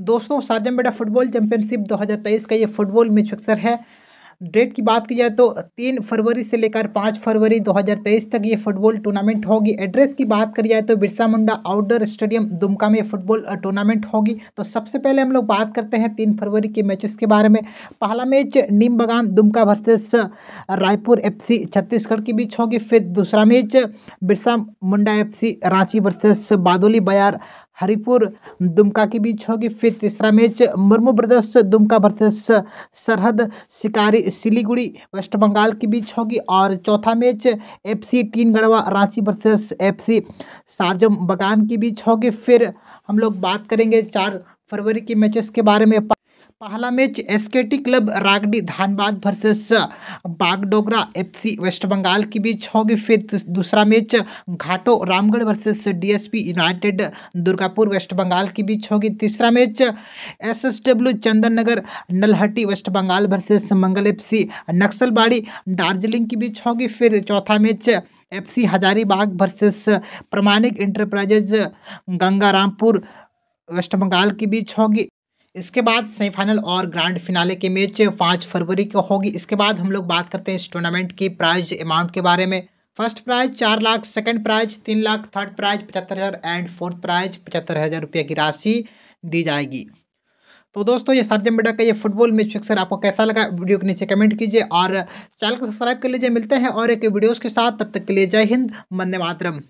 दोस्तों साजम बेटा football championship 2023 का ये फुटबॉल मैच फिक्सर है डेट की बात की जाए तो तीन फरवरी से लेकर पाँच फरवरी 2023 तक ये फुटबॉल टूर्नामेंट होगी एड्रेस की बात करी जाए तो बिरसा मुंडा आउटडोर स्टेडियम दुमका में फुटबॉल टूर्नामेंट होगी तो सबसे पहले हम लोग बात करते हैं तीन फरवरी के मैचेस के बारे में पहला match Neem Bagan Dumka versus Raipur F Chhattisgarh के बीच होगी फिर दूसरा match Birsa Munda F Ranchi versus Badoli Bayar Haripur Dumka के बीच होगी फिर तीसरा match Murmu brothers Dumka versus Sarhad Shikari Siliguri waste Bengal के बीच होगी और चौथा मैच एफसी टीन गढ़वा रांची वर्सेस एफसी सार्जम बगान के बीच होगी फिर हम लोग बात करेंगे चार फरवरी के मैचेस के बारे में पहला match SKT club Ragdi Dhanbad versus Bagdogra FC west Bengal के बीच होगी फिर दूसरा match Ghato Ramgarh versus DSP united Durgapur west Bengal के बीच होगी तीसरा match SSW Chandan Nagar Nalhati west Bengal versus Mangal FC Naxalbari Darjeeling के बीच होगी फिर चौथा match F Hazaribagh versus Pramanik enterprises Gangarampur west Bengal के बीच होगी इसके बाद सेमीफाइनल और ग्रांड फिनाले के मैच पाँच फरवरी को होगी इसके बाद हम लोग बात करते हैं इस टूर्नामेंट की प्राइज अमाउंट के बारे में फर्स्ट प्राइज चार लाख सेकंड प्राइज तीन लाख थर्ड प्राइज पचहत्तर हज़ार एंड फोर्थ प्राइज पचहत्तर हज़ार रुपये की राशि दी जाएगी तो दोस्तों ये सरजम बेटा का ये फुटबॉल मैच फिक्सर आपको कैसा लगा वीडियो के नीचे कमेंट कीजिए और चैनल को सब्सक्राइब कर लीजिए मिलते हैं और एक वीडियोज़ के साथ तब तक के लिए जय हिंद मन्य मातरम